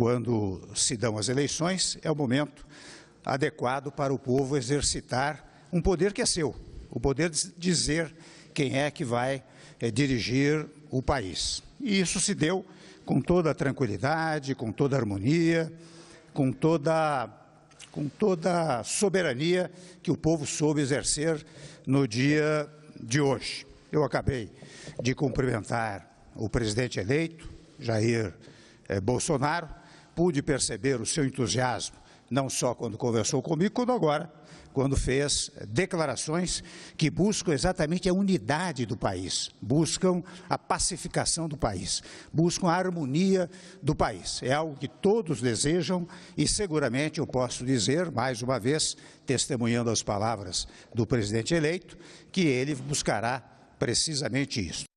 quando se dão as eleições, é o momento adequado para o povo exercitar um poder que é seu, o poder de dizer quem é que vai é, dirigir o país. E isso se deu com toda a tranquilidade, com toda a harmonia, com toda, com toda a soberania que o povo soube exercer no dia de hoje. Eu acabei de cumprimentar o presidente eleito, Jair eh, Bolsonaro, pude perceber o seu entusiasmo, não só quando conversou comigo, como agora, quando fez declarações que buscam exatamente a unidade do país, buscam a pacificação do país, buscam a harmonia do país. É algo que todos desejam e seguramente eu posso dizer, mais uma vez, testemunhando as palavras do presidente eleito, que ele buscará precisamente isso.